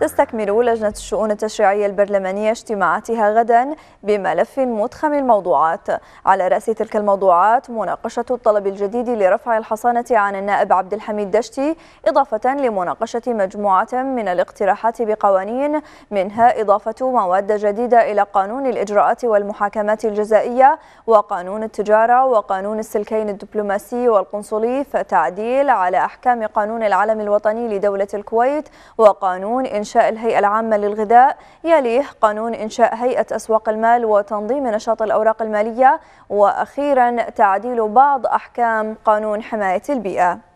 تستكمل لجنة الشؤون التشريعية البرلمانية اجتماعاتها غدا بملف متخم الموضوعات على رأس تلك الموضوعات مناقشة الطلب الجديد لرفع الحصانة عن النائب عبد الحميد دشتي إضافة لمناقشة مجموعة من الاقتراحات بقوانين منها إضافة مواد جديدة إلى قانون الإجراءات والمحاكمات الجزائية وقانون التجارة وقانون السلكين الدبلوماسي والقنصلي فتعديل على أحكام قانون العلم الوطني لدولة الكويت وقانون إنشاء إنشاء الهيئة العامة للغذاء يليه قانون إنشاء هيئة أسواق المال وتنظيم نشاط الأوراق المالية وأخيرا تعديل بعض أحكام قانون حماية البيئة